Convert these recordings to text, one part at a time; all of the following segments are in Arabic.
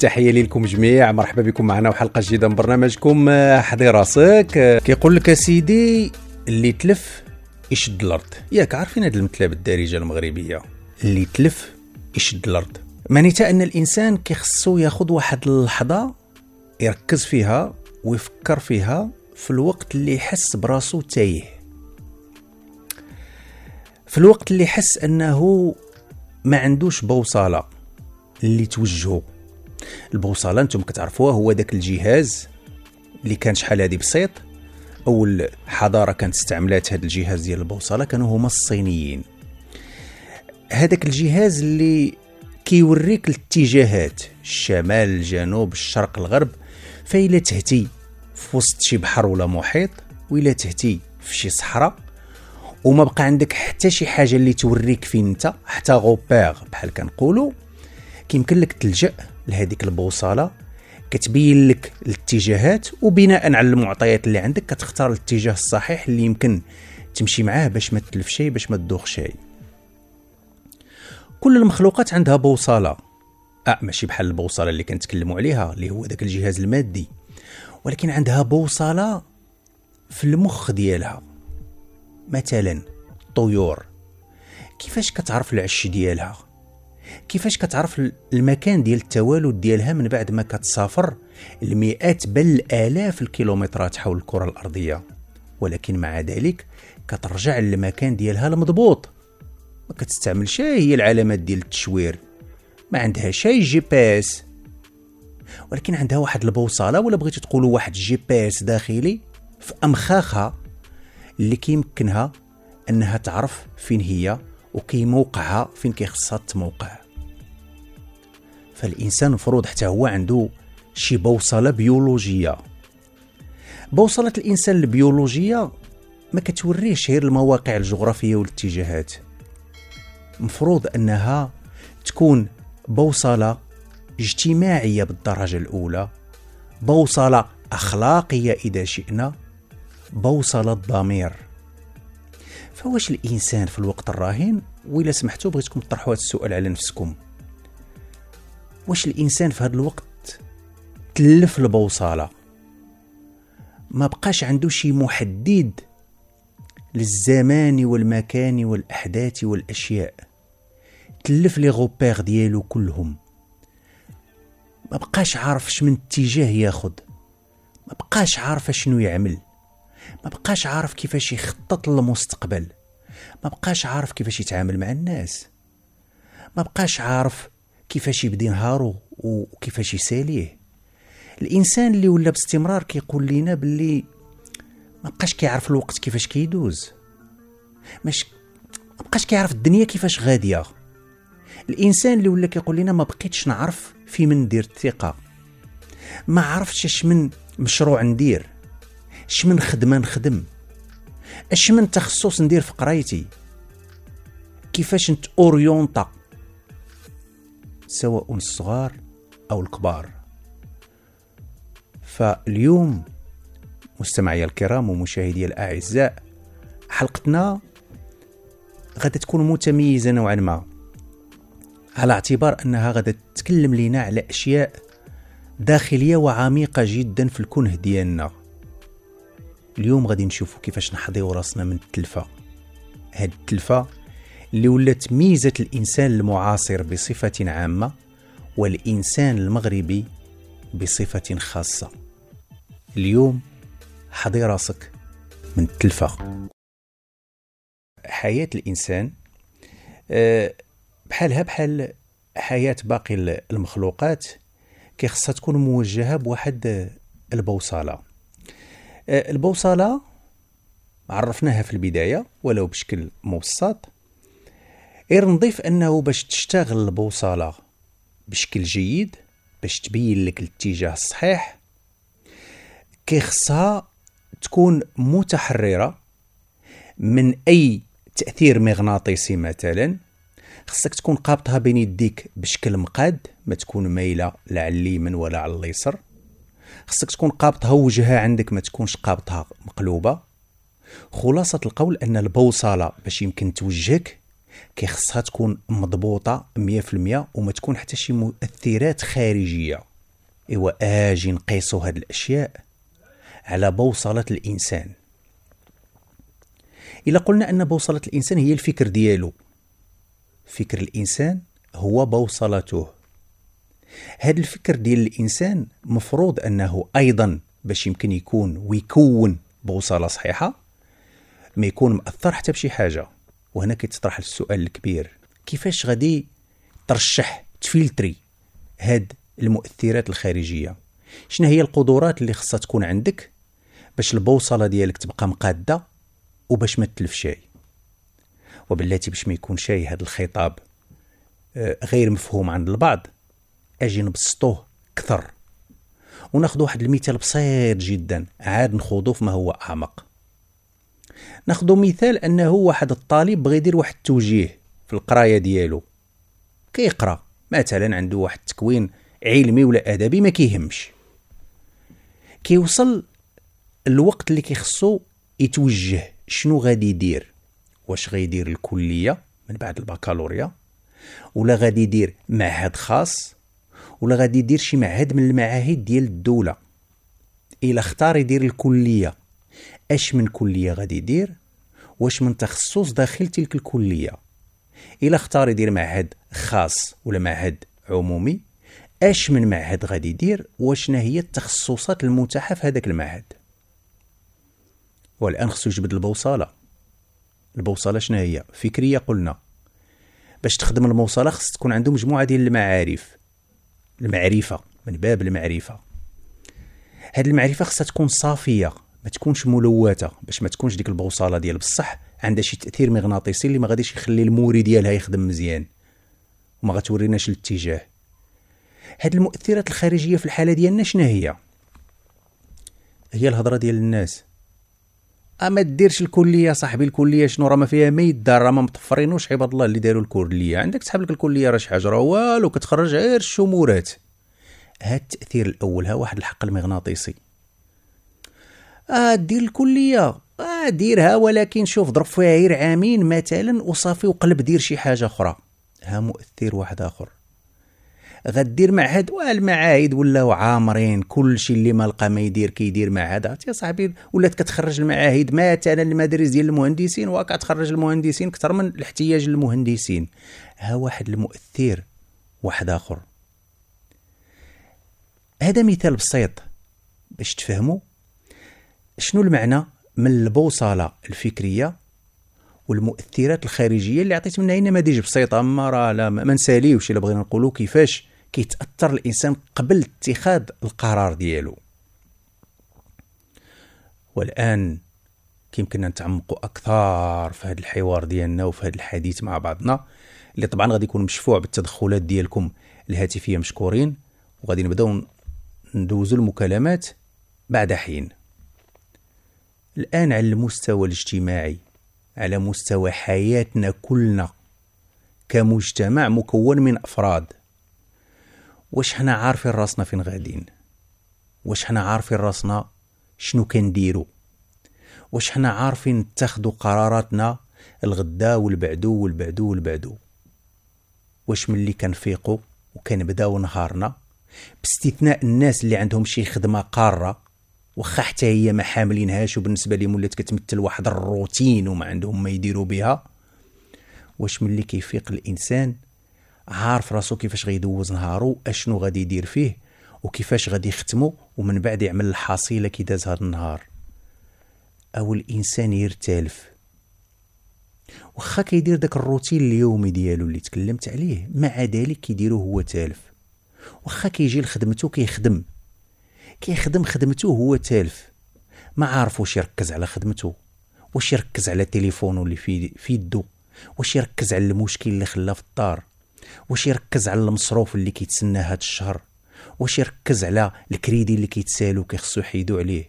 تحيه لكم جميع مرحبا بكم معنا وحلقه جديده من برنامجكم آه، حضي راسك آه، كيقول لك سيدي اللي تلف يشد الارض ياك عارفين هذه المثلة بالدارجة المغربيه اللي تلف يشد الارض معناتها ان الانسان كيخصو ياخذ واحد اللحظه يركز فيها ويفكر فيها في الوقت اللي يحس براسو تايه في الوقت اللي يحس انه ما عندوش بوصله اللي توجهه البوصله نتوما كتعرفوها هو داك الجهاز اللي كان شحال هادي بسيط اول حضاره كانت استعملات هذا الجهاز ديال البوصله كانوا هما الصينيين هذاك الجهاز اللي كيوريك الاتجاهات الشمال الجنوب الشرق الغرب فإلا تهتي في وسط شي بحر ولا محيط وإلا تهتي في شي صحراء وما بقى عندك حتى شي حاجه اللي توريك فين انت حتى غوبير بحال كنقولوا كيمكن لك تلجا لهذيك البوصله كتبين لك الاتجاهات وبناء على المعطيات اللي عندك كتختار الاتجاه الصحيح اللي يمكن تمشي معاه باش ما تلف شيء باش ما تدوخ شيء كل المخلوقات عندها بوصله اه ماشي بحال البوصله اللي كنتكلموا عليها اللي هو ذاك الجهاز المادي ولكن عندها بوصله في المخ ديالها مثلا الطيور كيفاش كتعرف العش ديالها كيفاش كتعرف المكان ديال التوالد ديالها من بعد ما كتسافر لمئات بل آلاف الكيلومترات حول الكرة الأرضية ولكن مع ذلك كترجع للمكان ديالها المضبوط ما كتستعملش هي العلامات ديال التشوير ما عندها شي جي بي اس ولكن عندها واحد البوصله ولا بغيتو تقولوا واحد جي بي اس داخلي في امخاخها اللي كيمكنها انها تعرف فين هي وكيموقعها فين كيخصها تموقع فالانسان مفروض حتى هو عنده شي بوصله بيولوجيه بوصله الانسان البيولوجيه ما كتوريش غير المواقع الجغرافيه والاتجاهات مفروض انها تكون بوصله اجتماعيه بالدرجه الاولى بوصله اخلاقيه اذا شئنا بوصله الضمير فواش الانسان في الوقت الراهن ولا سمحتوا بغيتكم تطرحوا هذا السؤال على نفسكم واش الانسان في هذا الوقت تلف البوصله ما بقاش عنده شي محدد للزمان والمكان والاحداث والاشياء تلف لي غوبير ديالو كلهم ما بقاش عارف شمن اتجاه ياخد ما بقاش عارف شنو يعمل ما بقاش عارف كيفاش يخطط للمستقبل ما بقاش عارف كيفاش يتعامل مع الناس ما بقاش عارف كيفاش يبدي نهارو وكيفاش يساليه الانسان اللي ولا باستمرار كيقول لينا باللي ما بقاش كيعرف الوقت كيفاش كيدوز مش ما بقاش كيعرف الدنيا كيفاش غاديه الانسان اللي ولا كيقول لينا ما بقيتش نعرف في من ندير الثقه ما عرفتش اش من مشروع ندير اش من خدمه نخدم اش من تخصص ندير في قرايتي كيفاش نتاوريونطا سواء الصغار او الكبار فاليوم مستمعي الكرام ومشاهدي الاعزاء حلقتنا غادي تكون متميزه نوعا ما على اعتبار انها غادي تتكلم لينا على اشياء داخليه وعميقه جدا في الكنه ديالنا اليوم غادي نشوفوا كيفاش نحضيو راسنا من التلفة هاد التلفة اللي ولات ميزة الإنسان المعاصر بصفة عامة والإنسان المغربي بصفة خاصة اليوم حضي راسك من التلفة حياة الإنسان آه، بحالها بحال حياة باقي المخلوقات كيخصها تكون موجهة بواحد البوصلة آه، البوصله عرفناها في البدايه ولو بشكل مبسط غير نضيف انه باش تشتغل البوصله بشكل جيد باش تبين لك الاتجاه الصحيح كيخصها تكون متحرره من اي تاثير مغناطيسي مثلا خصك تكون قابطها بين يديك بشكل مقاد ما تكون مايله لا على اليمين ولا على اليسر خصك تكون قابطها وجهها عندك ما تكونش قابطها مقلوبه خلاصه القول ان البوصله باش يمكن توجهك خصها تكون مضبوطه 100% وما تكون حتى شي مؤثرات خارجيه إوا اجي نقيسو هاد الاشياء على بوصله الانسان الا قلنا ان بوصله الانسان هي الفكر ديالو فكر الانسان هو بوصلته هذا الفكر ديال الانسان مفروض انه ايضا باش يمكن يكون ويكون بوصله صحيحه ما يكون مأثر حتى بشي حاجه وهنا كيتطرح السؤال الكبير كيفاش غادي ترشح تفلتري هاد المؤثرات الخارجيه شنو هي القدرات اللي خصها تكون عندك باش البوصله ديالك تبقى مقاده وباش ما تلفش وبالتالي باش ما يكون شاي هذا الخطاب آه، غير مفهوم عند البعض اجي نبسطوه كثر وناخذ واحد المثال بسيط جدا عاد نخوضو فيما هو اعمق ناخذ مثال انه واحد الطالب بغى يدير واحد التوجيه في القرايه ديالو كيقرا مثلا عنده واحد التكوين علمي ولا ادبي ما كيهمش كيوصل الوقت اللي كيخصو يتوجه شنو غادي يدير واش غيدير الكليه من بعد البكالوريا ولا غادي يدير معهد خاص ولا غادي يدير شي معهد من المعاهد ديال الدوله الا اختار يدير الكليه اش من كليه غادي يدير واش من تخصص داخل تلك الكليه الا اختار يدير معهد خاص ولا معهد عمومي اش من معهد غادي يدير واشنا هي التخصصات المتاحه في هذاك المعهد والان خصو يجبد البوصله البوصله شنو هي فكريه قلنا باش تخدم الموصله خص تكون عنده مجموعه ديال المعارف المعرفه من باب المعرفه هاد المعرفه خصها تكون صافيه ما تكونش ملوثة باش ما تكونش ديك البوصله ديال بصح عندها شي تاثير مغناطيسي اللي ما غاديش يخلي الموري ديالها يخدم مزيان وما غتوريناش الاتجاه هاد المؤثرات الخارجيه في الحاله ديالنا شنو هي هي الهضره ديال الناس آه، ما ديرش الكليه صاحبي الكليه شنو راه ما فيها ما يدار راه ما مطفرينوش عباد الله اللي داروا الكليه عندك تسحب لك الكليه راه شي حاجه راه والو كتخرج غير الشمورات هاد التاثير الاول ها واحد الحق المغناطيسي اه دير الكليه اه ديرها ولكن شوف ضرب فيها غير عامين مثلا وصافي وقلب دير شي حاجه اخرى ها مؤثر واحد اخر غدير معهد والمعاهد ولاو عامرين كلشي اللي ما لقى ما يدير كيدير معهد يا صاحبي ولات كتخرج المعاهد مثلا المدارس ديال المهندسين وكتخرج المهندسين اكثر من الاحتياج للمهندسين ها واحد المؤثر واحد اخر هذا مثال بسيط باش تفهموا شنو المعنى من البوصله الفكريه والمؤثرات الخارجيه اللي عطيت منها نماذج بسيطه ما راه لا ما نساليوش الا بغينا نقولوا كيفاش كيتاثر الانسان قبل اتخاذ القرار ديالو والان كيمكننا نتعمقوا اكثر في هذا الحوار ديالنا وفي هذا الحديث مع بعضنا اللي طبعا غادي يكون مشفوع بالتدخلات ديالكم الهاتفيه مشكورين وغادي نبداو ندوزو المكالمات بعد حين الان على المستوى الاجتماعي على مستوى حياتنا كلنا كمجتمع مكون من أفراد واش حنا عارفين راسنا فين غادين واش حنا عارفين راسنا شنو كنديرو واش حنا عارفين نتخذوا قراراتنا الغدا والبعدو والبعدو والبعدو واش ملي كنفيقو وكنبداو نهارنا باستثناء الناس اللي عندهم شي خدمه قاره واخا حتى هي ما حاملينهاش وبالنسبه لهم ولات كتمثل واحد الروتين وما عندهم ما يديروا بها واش ملي كيفيق الانسان عارف راسو كيفاش غيدوز نهارو اشنو غادي يدير فيه وكيفاش غادي يختمو ومن بعد يعمل الحصيله كي داز هذا النهار او الانسان يرتالف واخا كيدير داك الروتين اليومي ديالو اللي تكلمت عليه مع ذلك كيديرو هو تالف واخا كيجي لخدمته كيخدم كيخدم خدمته هو تالف ما عارف واش يركز على خدمته واش يركز على تليفونه اللي في في يدو واش يركز على المشكل اللي خلاه في الدار واش يركز على المصروف اللي كيتسنى هذا الشهر واش يركز على الكريدي اللي كيتسالو كيخصو يحيدو عليه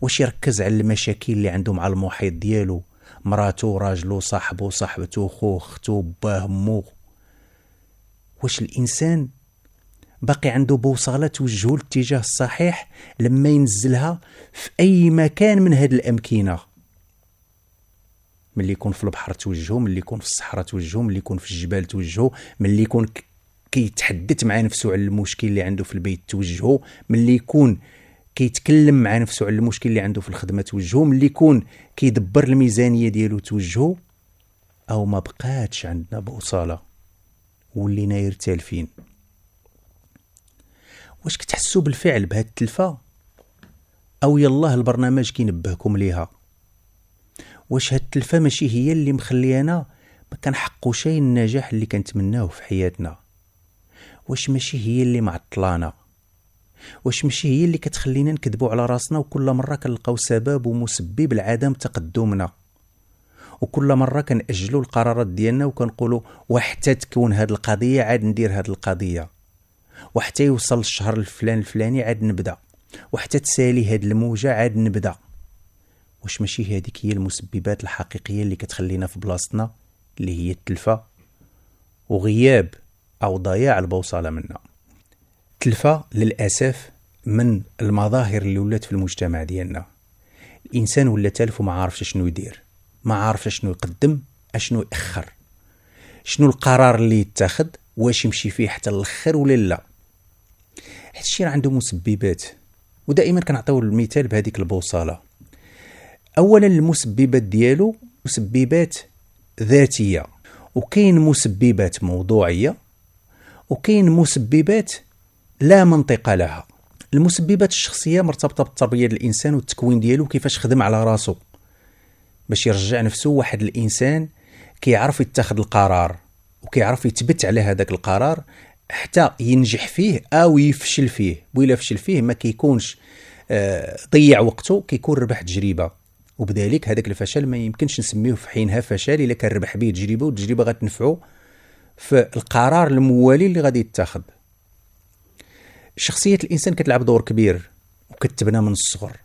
واش يركز على المشاكل اللي عنده مع المحيط ديالو مراتو راجلو صاحبو صاحبتو خوه ختو باه مو واش الانسان باقي عنده بوصله توجهو الاتجاه الصحيح لما ينزلها في اي مكان من هاد الامكنه ملي يكون في البحر توجهو ملي يكون في الصحراء توجهو ملي يكون في الجبال توجهو ملي يكون كيتحدث مع نفسه على المشكل اللي عنده في البيت توجهو ملي يكون كيتكلم مع نفسه على المشكل اللي عنده في الخدمه توجهو ملي يكون كيدبر الميزانيه ديالو توجهو او ما بقاتش عندنا بوصاله ولينا يرتالفين واش كتحسوا بالفعل بهاد التلفه او يلاه البرنامج كينبهكم ليها واش هاد التلفه ماشي هي اللي مخليانا ما كنحقوا شي النجاح اللي كنتمناوه في حياتنا واش ماشي هي اللي معطلانا واش ماشي هي اللي كتخلينا نكذبوا على راسنا وكل مره كنلقاو سبب ومسبب لعدم تقدمنا وكل مره كنأجلوا القرارات ديالنا وكنقولوا وحتى تكون هاد القضيه عاد ندير هاد القضيه وحتى يوصل الشهر الفلان الفلاني عاد نبدا وحتى تسالي هاد الموجه عاد نبدا واش ماشي هذيك هي المسببات الحقيقيه اللي كتخلينا في بلاصتنا اللي هي التلفه وغياب او ضياع البوصله منا التلفه للاسف من المظاهر اللي ولات في المجتمع ديالنا الانسان ولا تالف وما عارفش شنو يدير ما عارفش شنو يقدم اشنو ياخر شنو القرار اللي يتاخد واش يمشي فيه حتى الاخر ولا لا هذا الشيء راه عنده مسببات ودائما كنعطيو المثال بهذيك البوصله اولا المسببات ديالو مسببات ذاتيه وكاين مسببات موضوعيه وكاين مسببات لا منطق لها المسببات الشخصيه مرتبطه بالتربيه ديال الانسان والتكوين ديالو كيفاش خدم على راسو باش يرجع نفسه واحد الانسان كيعرف يتخذ القرار وكيعرف يتبت على هذاك القرار حتى ينجح فيه او يفشل فيه ولا فشل فيه ما كيكونش آه، ضيع وقته كيكون ربح تجربه وبذلك هذاك الفشل ما يمكنش نسميه في حينها فشل الا كان ربح به تجربه والتجربه غتنفعو في القرار الموالي اللي غادي يتاخذ شخصيه الانسان كتلعب دور كبير وكتبنا من الصغر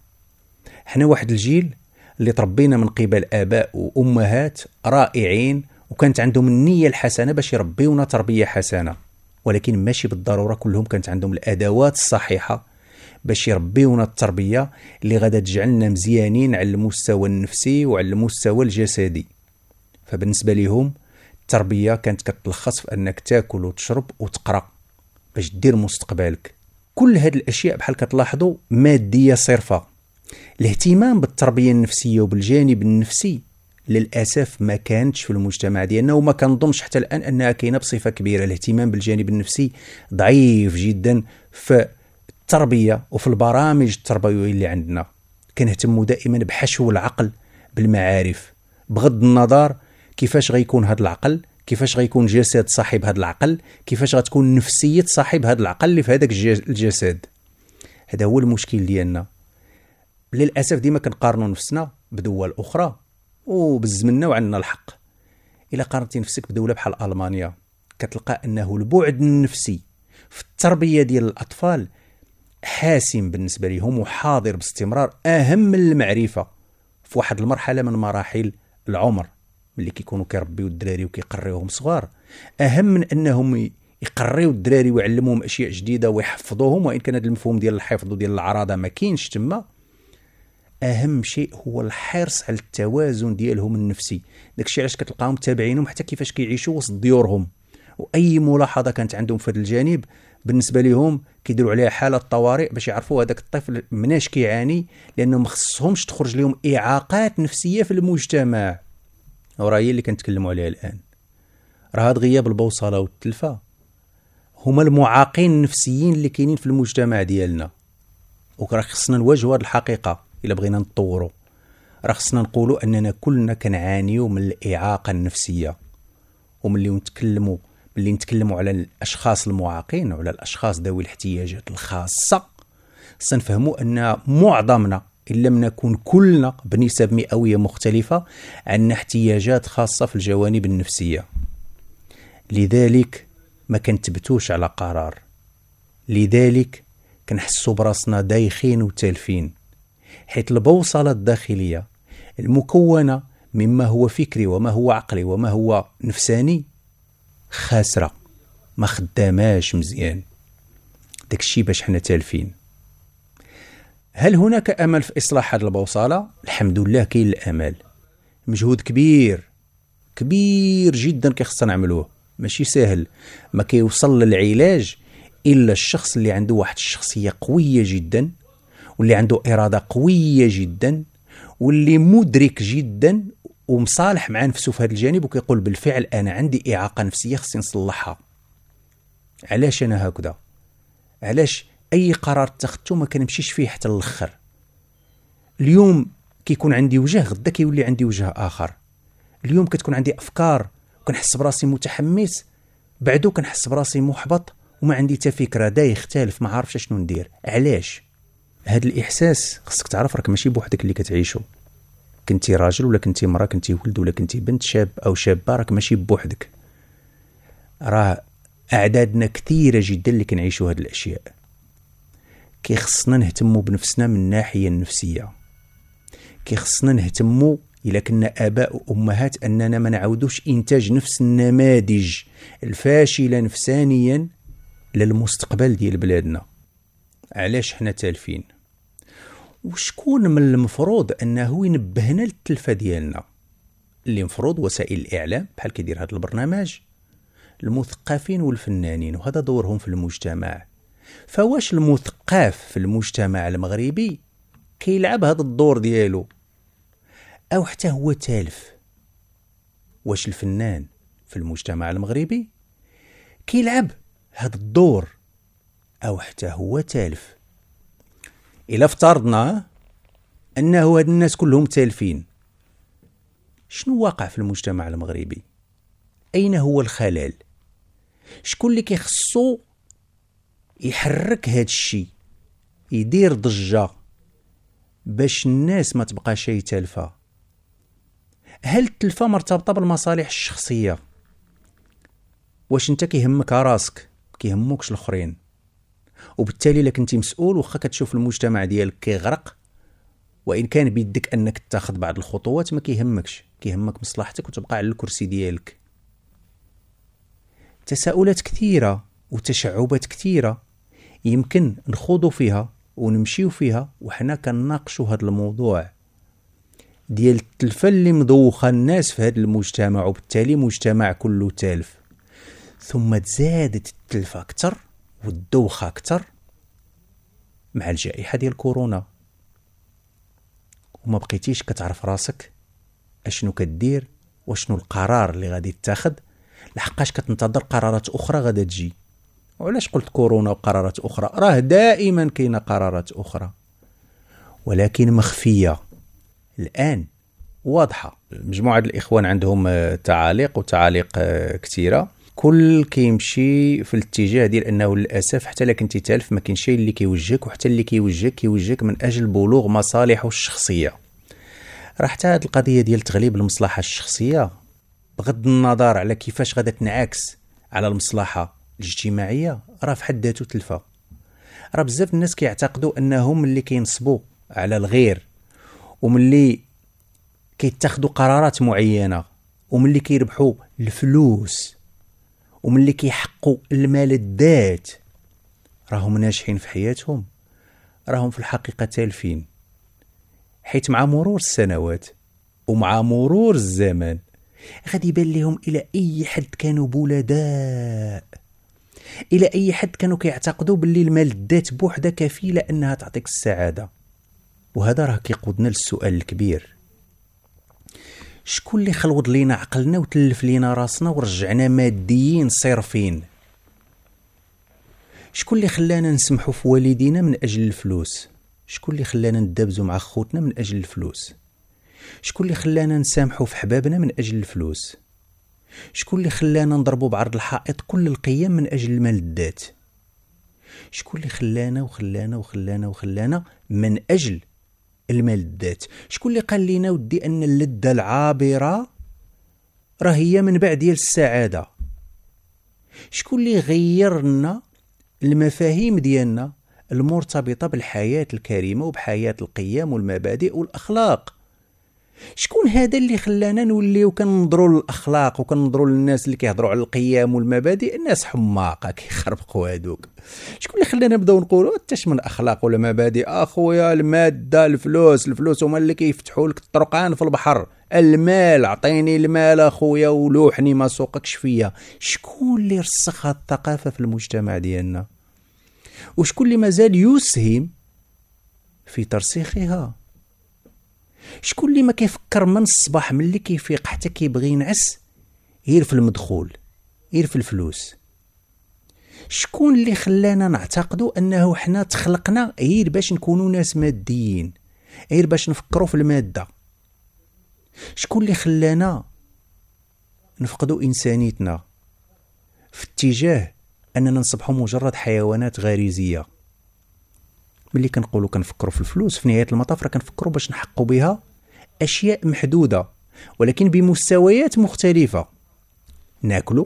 حنا واحد الجيل اللي تربينا من قبل اباء وامهات رائعين وكانت عندهم النيه الحسنه باش يربيونا تربيه حسنه ولكن ماشي بالضروره كلهم كانت عندهم الادوات الصحيحه باش يربيونا التربيه اللي غادا تجعلنا مزيانين على المستوى النفسي وعلى المستوى الجسدي فبالنسبه لهم التربيه كانت كتلخص في انك تاكل وتشرب وتقرا باش دير مستقبلك كل هاد الاشياء بحال كتلاحظوا ماديه صرفه الاهتمام بالتربيه النفسيه وبالجانب النفسي للاسف ما كانتش في المجتمع ديالنا وما كنظنش حتى الان انها كاينه بصفه كبيره الاهتمام بالجانب النفسي ضعيف جدا في التربيه وفي البرامج التربويه اللي عندنا كنهتموا دائما بحشو العقل بالمعارف بغض النظر كيفاش غيكون هذا العقل كيفاش غيكون جسد صاحب هذا العقل كيفاش غتكون نفسيه صاحب هذا العقل اللي في هذاك الجسد هذا هو المشكل ديالنا للاسف ديما كنقارنوا نفسنا بدول اخرى وبالزمن وعندنا الحق الا قارنتي نفسك بدوله بحال المانيا كتلقى انه البعد النفسي في التربيه ديال الاطفال حاسم بالنسبه لهم وحاضر باستمرار اهم من المعرفه في واحد المرحله من مراحل العمر ملي كيكونوا كيربيو الدراري وكيقريوهم صغار اهم من انهم يقريو الدراري ويعلموهم اشياء جديده ويحفظوهم وان كان هذا المفهوم ديال الحفظ وديال العراضه ما كاينش تما اهم شيء هو الحرص على التوازن ديالهم النفسي داكشي علاش كتلقاهم تابعينهم حتى كيفاش كيعيشوا وسط ديورهم واي ملاحظه كانت عندهم في هذا الجانب بالنسبه لهم كيديروا عليها حاله طوارئ باش يعرفوا هذاك الطفل مناش كيعاني لانه ما خصهمش تخرج لهم اعاقات نفسيه في المجتمع وراه هي اللي كنتكلموا عليها الان راه هاد غياب البوصله والتلفه هما المعاقين النفسيين اللي كاينين في المجتمع ديالنا وكرا خصنا نواجهوا هاد الحقيقه الا بغينا نطوروا راه خصنا نقولوا اننا كلنا كنعانيو من الاعاقه النفسيه وملي نتكلموا ملي نتكلموا على الاشخاص المعاقين وعلى الاشخاص ذوي الاحتياجات الخاصه سنفهموا ان معظمنا ان لم نكن كلنا بنسب مئويه مختلفه عندنا احتياجات خاصه في الجوانب النفسيه لذلك ما كنتبتوش على قرار لذلك كنحسوا براسنا دايخين وتالفين حيث البوصلة الداخلية المكونة مما هو فكري وما هو عقلي وما هو نفساني خاسرة ما خداماش مزيان داكشي باش حنا تالفين هل هناك امل في اصلاح هذه البوصله الحمد لله كاين الامل مجهود كبير كبير جدا كيخصنا نعملوه ماشي ساهل ما كيوصل للعلاج الا الشخص اللي عنده واحد الشخصيه قويه جدا واللي عنده اراده قويه جدا واللي مدرك جدا ومصالح مع نفسه في هذا الجانب وكيقول بالفعل انا عندي اعاقه نفسيه خصني نصلحها علاش انا هكذا علاش اي قرار اتخذته ما كنمشيش فيه حتى الاخر اليوم كيكون عندي وجه غدا كيولي عندي وجه اخر اليوم كتكون عندي افكار وكنحس براسي متحمس بعدو كنحس براسي محبط وما عندي حتى فكره دا يختلف ما عارفش شنو ندير علاش هاد الاحساس خصك تعرف راك ماشي بوحدك اللي كتعيشو كنتي راجل ولا كنتي مرا كنتي ولد ولا كنتي بنت شاب او شابه راك ماشي بوحدك راه اعدادنا كثيره جدا اللي كنعيشو هاد الاشياء كيخصنا نهتمو بنفسنا من الناحيه النفسيه كيخصنا نهتمو الا كنا اباء وامهات اننا ما نعاودوش انتاج نفس النماذج الفاشله نفسانيا للمستقبل ديال بلادنا علاش حنا تالفين وشكون من المفروض انه ينبهنا للتلفه ديالنا اللي مفروض وسائل الاعلام بحال كيدير هذا البرنامج المثقفين والفنانين وهذا دورهم في المجتمع فواش المثقف في المجتمع المغربي كيلعب هذا الدور ديالو او حتى هو تالف واش الفنان في المجتمع المغربي كيلعب هذا الدور او حتى هو تالف الا افترضنا انه هاد الناس كلهم تالفين شنو واقع في المجتمع المغربي اين هو الخلل شكون اللي كيخصو يحرك هاد الشيء يدير ضجه باش الناس ما تبقى شي تالفه هل التلفه مرتبطه بالمصالح الشخصيه واش انت كيهمك راسك كيهموكش الاخرين وبالتالي الا كنتي مسؤول واخا كتشوف المجتمع ديالك كيغرق وان كان بيدك انك تاخذ بعض الخطوات ما كيهمكش كيهمك مصلحتك وتبقى على الكرسي ديالك تساؤلات كثيره وتشعبات كثيره يمكن نخوضوا فيها ونمشيو فيها وحنا كنناقشوا هذا الموضوع ديال التلفه اللي مدوخه الناس في هذا المجتمع وبالتالي مجتمع كله تالف ثم تزادت التلفه اكثر والدوخه اكثر مع الجائحه ديال كورونا وما بقيتيش كتعرف راسك اشنو كدير وشنو القرار اللي غادي يتاخذ لحقاش كتنتظر قرارات اخرى غادا تجي وعلاش قلت كورونا وقرارات اخرى راه دائما كاينه قرارات اخرى ولكن مخفيه الان واضحه مجموعه الاخوان عندهم آه، تعاليق وتعاليق آه، كثيره كل كيمشي في الاتجاه ديال انه للاسف حتى لك انت تالف ما كاينش اللي كيوجهك وحتى اللي كيوجهك كيوجهك من اجل بلوغ مصالحه الشخصيه راه حتى هذه القضيه ديال تغليب المصلحه الشخصيه بغض النظر على كيفاش غادا تنعكس على المصلحه الاجتماعيه راه في حد ذاته تلفه راه بزاف الناس كيعتقدوا انهم اللي كينصبوا على الغير وملي كيتاخذوا قرارات معينه وملي كيربحوا الفلوس ومن اللي كيحقوا المال الذات راهم ناجحين في حياتهم راهم في الحقيقة تالفين حيت مع مرور السنوات ومع مرور الزمان غادي يبان لهم الى اي حد كانوا بلداء الى اي حد كانوا كيعتقدوا باللي المال الذات بوحده كفيله انها تعطيك السعاده وهذا راه كيقودنا للسؤال الكبير شكون اللي خلوض لينا عقلنا وتلف لينا راسنا ورجعنا ماديين صرفين شكون اللي خلانا نسمحوا في والدينا من اجل الفلوس شكون اللي خلانا ندابزو مع خوتنا من اجل الفلوس شكون اللي خلانا نسامحوا في حبابنا من اجل الفلوس شكون اللي خلانا نضربوا بعرض الحائط كل القيم من اجل المال الذات شكون اللي خلانا وخلانا وخلانا وخلانا من اجل الملذات شكون اللي قال لينا ودي ان اللذه العابره راه هي منبع ديال السعاده شكون اللي غيرنا المفاهيم ديالنا المرتبطه بالحياه الكريمه وبحياه القيم والمبادئ والاخلاق شكون هذا اللي خلانا نوليو كننظروا للاخلاق وكننظروا للناس اللي كيهضروا على القيم والمبادئ الناس حماقه كيخربقوا هادوك شكون اللي خلانا نبداو نقولوا حتى من اخلاق ولا مبادئ اخويا الماده الفلوس الفلوس هما اللي كيفتحوا لك الطرقان في البحر المال عطيني المال اخويا ولوحني ما سوقكش فيا شكون اللي رسخ هاد الثقافه في المجتمع ديالنا وشكون اللي مازال يسهم في ترسيخها شكون اللي ما كيفكر من الصباح ملي كيفيق حتى كيبغي ينعس غير في المدخول غير في الفلوس شكون اللي خلانا نعتقدوا انه حنا تخلقنا غير باش نكونوا ناس ماديين غير باش نفكروا في الماده شكون اللي خلانا نفقدوا انسانيتنا في اتجاه اننا نصبحوا مجرد حيوانات غريزيه ملي كنقولوا كنفكروا في الفلوس في نهايه المطاف راه كنفكروا باش نحققوا بها أشياء محدودة ولكن بمستويات مختلفة ناكل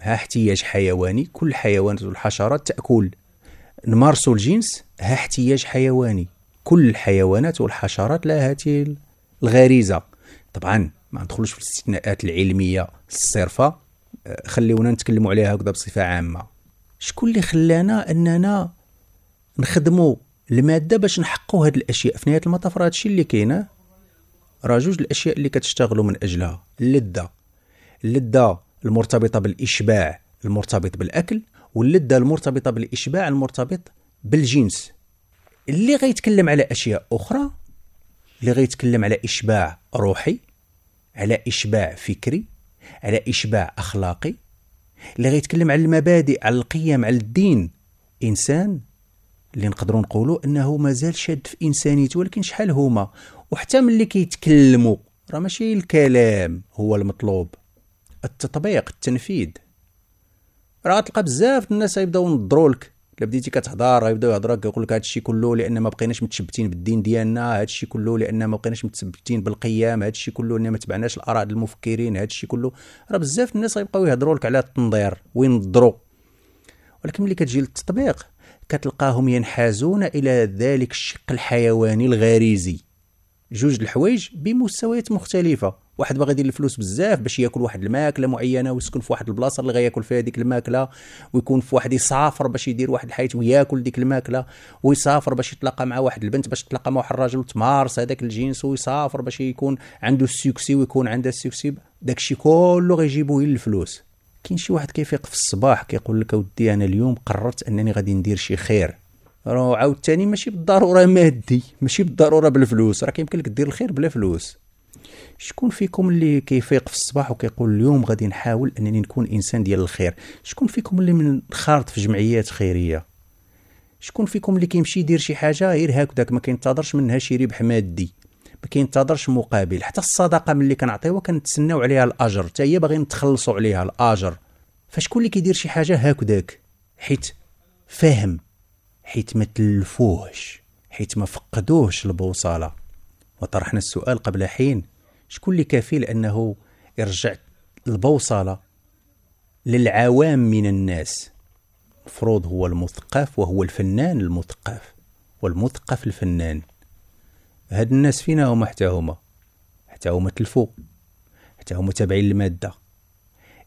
ها احتياج حيواني كل الحيوانات والحشرات تأكل نمارس الجنس ها احتياج حيواني كل الحيوانات والحشرات لها هذه الغريزة طبعا ما ندخلوش في الاستثناءات العلمية الصرفة آه، خليونا نتكلموا عليها هكذا بصفة عامة شكون اللي خلانا اننا نخدموا المادة باش نحققوا هاد الاشياء في نهاية المطاف راه هادشي اللي كاينه راه جوج الاشياء اللي كتشتغلوا من اجلها اللذه اللذه المرتبطه بالاشباع المرتبط بالاكل واللذه المرتبطه بالاشباع المرتبط بالجنس اللي غيتكلم على اشياء اخرى اللي غيتكلم على اشباع روحي على اشباع فكري على اشباع اخلاقي اللي غيتكلم على المبادئ على القيم على الدين انسان اللي نقدروا نقولوا انه مازال شاد في انسانيته ولكن شحال هما وحتى ملي كيتكلموا راه ماشي الكلام هو المطلوب التطبيق التنفيذ راه تلقى بزاف الناس غيبداو نضروا لك الا بديتي كتهضر غيبداو لك يقول لك هادشي كله لان ما بقيناش متشبتين بالدين ديالنا هادشي كله لان ما بقيناش متشبتين بالقيام هادشي كله لان ما تبعناش الاراء المفكرين هادشي كله راه بزاف الناس غيبقاو يهضروا لك على التنظير وين ولكن ملي كتجي للتطبيق كتلقاهم ينحازون إلى ذلك الشق الحيواني الغريزي جوج الحوايج بمستويات مختلفة واحد باغي يدير الفلوس بزاف باش ياكل واحد الماكله معينه ويسكن في واحد البلاصه اللي غياكل فيها ديك الماكله ويكون في واحد يسافر باش يدير واحد الحياه وياكل ديك الماكله ويسافر باش يتلاقى مع واحد البنت باش يتلاقى مع واحد الراجل وتمارس هذاك الجنس ويسافر باش يكون عنده السوكسي ويكون عنده السوكسي داكشي كله غيجيبوه الفلوس كاين شي واحد كيفيق في الصباح كيقول لك اودي انا اليوم قررت انني غادي ندير شي خير راه عاوتاني ماشي بالضروره مادي ماشي بالضروره بالفلوس راه كيمكن لك دير الخير بلا فلوس شكون فيكم اللي كيفيق في الصباح وكيقول اليوم غادي نحاول انني نكون انسان ديال الخير شكون فيكم اللي من خارط في جمعيات خيريه شكون فيكم اللي كيمشي يدير شي حاجه غير هكذاك ما كينتظرش منها شي ربح مادي ما كينتظرش مقابل حتى الصدقه ملي كنعطيوها كنتسناو عليها الاجر حتى هي باغيين نتخلصوا عليها الاجر فشكون اللي كيدير شي حاجه هكذاك حيت فاهم حيت ما تلفوهش حيت ما فقدوهش البوصله وطرحنا السؤال قبل حين شكون اللي كفيل انه يرجع البوصله للعوام من الناس المفروض هو المثقف وهو الفنان المثقف والمثقف الفنان هاد الناس فينا هما حتى هما حتى هما تلفو حتى هما تابعين للمادة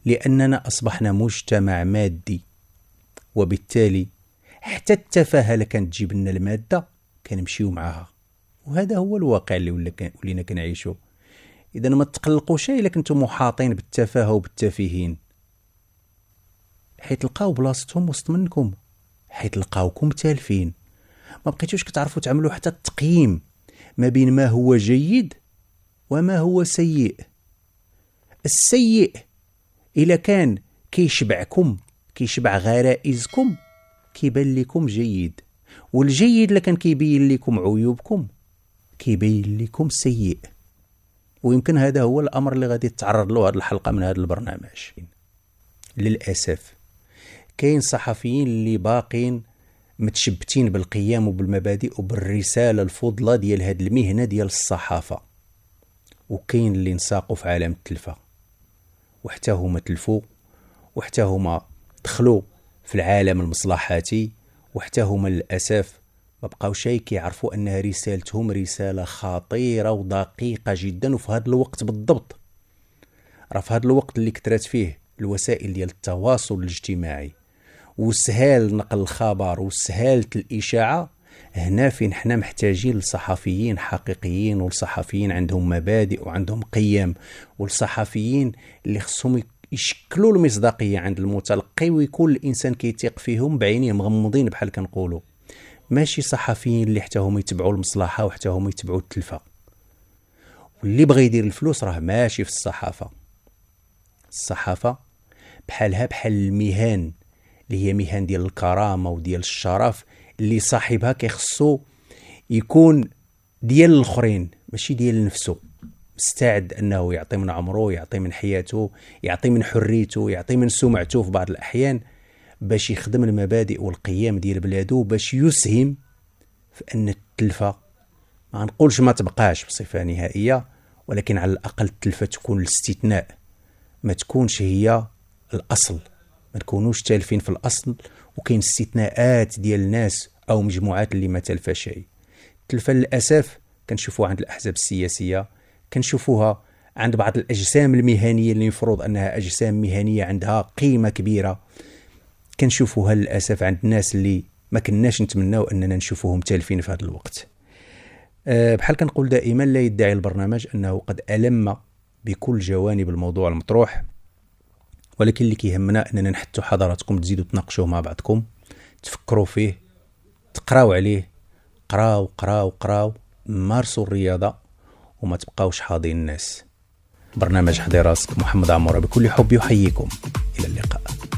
لأننا أصبحنا مجتمع مادي وبالتالي حتى التفاهة لكانت كانت تجيب لنا المادة كنمشيو معاها وهذا هو الواقع اللي ولينا كنعيشو إذا ما شيء إلا كنتم محاطين بالتفاهة وبالتافهين حيت لقاو بلاصتهم وسط منكم حيت لقاوكم تالفين ما بقيتوش كتعرفوا تعملوا حتى التقييم ما بين ما هو جيد وما هو سيء السيء إلا كان كيشبعكم كيشبع غرائزكم كيبان لكم جيد والجيد لكن كيبين لكم عيوبكم كيبين لكم سيء ويمكن هذا هو الامر اللي غادي تتعرض له هذه الحلقه من هذا البرنامج للاسف كاين صحفيين اللي باقين متشبتين بالقيام وبالمبادئ وبالرساله الفضلى ديال هاد المهنه ديال الصحافه وكاين اللي نساقوا في عالم التلفه وحتى هما تلفوا وحتى هما دخلوا في العالم المصلحاتي وحتى هما للاسف ما شي كيعرفوا انها رسالتهم رساله خطيره ودقيقه جدا وفي هذا الوقت بالضبط راه في هذا الوقت اللي كثرت فيه الوسائل ديال التواصل الاجتماعي وسهال نقل الخبر وسهالة الإشاعة هنا فين حنا محتاجين لصحفيين حقيقيين والصحفيين عندهم مبادئ وعندهم قيم والصحفيين اللي خصهم يشكلوا المصداقيه عند المتلقي ويكون الانسان كيتيق فيهم بعينيه مغمضين بحال كنقولوا ماشي صحفيين اللي حتى هما يتبعوا المصلحه وحتى هما يتبعوا التلفه واللي بغى يدير الفلوس راه ماشي في الصحافه الصحافه بحالها بحال المهن اللي هي مهن ديال الكرامه وديال الشرف اللي صاحبها كيخصو يكون ديال الاخرين ماشي ديال نفسه مستعد انه يعطي من عمره يعطي من حياته يعطي من حريته يعطي من سمعته في بعض الاحيان باش يخدم المبادئ والقيم ديال بلادو باش يسهم في ان التلفه ما نقولش ما تبقاش بصفه نهائيه ولكن على الاقل التلفه تكون الاستثناء ما تكونش هي الاصل ما نكونوش تالفين في الاصل وكاين استثناءات ديال الناس او مجموعات اللي ما تلفاش شيء تلفا للاسف كنشوفوها عند الاحزاب السياسيه كنشوفوها عند بعض الاجسام المهنيه اللي يفرض انها اجسام مهنيه عندها قيمه كبيره كنشوفوها للاسف عند الناس اللي ما كناش نتمناو اننا نشوفوهم تالفين في هذا الوقت آه، بحال كنقول دائما لا يدعي البرنامج انه قد الم بكل جوانب الموضوع المطروح ولكن اللي كيهمنا اننا نحتوا حضراتكم تزيدوا تناقشوه مع بعضكم تفكروا فيه تقراو عليه قراو قراو قراو مارسوا الرياضه وما تبقاوش حاضين الناس برنامج حضي راسك محمد عمورة بكل حب يحييكم إلى اللقاء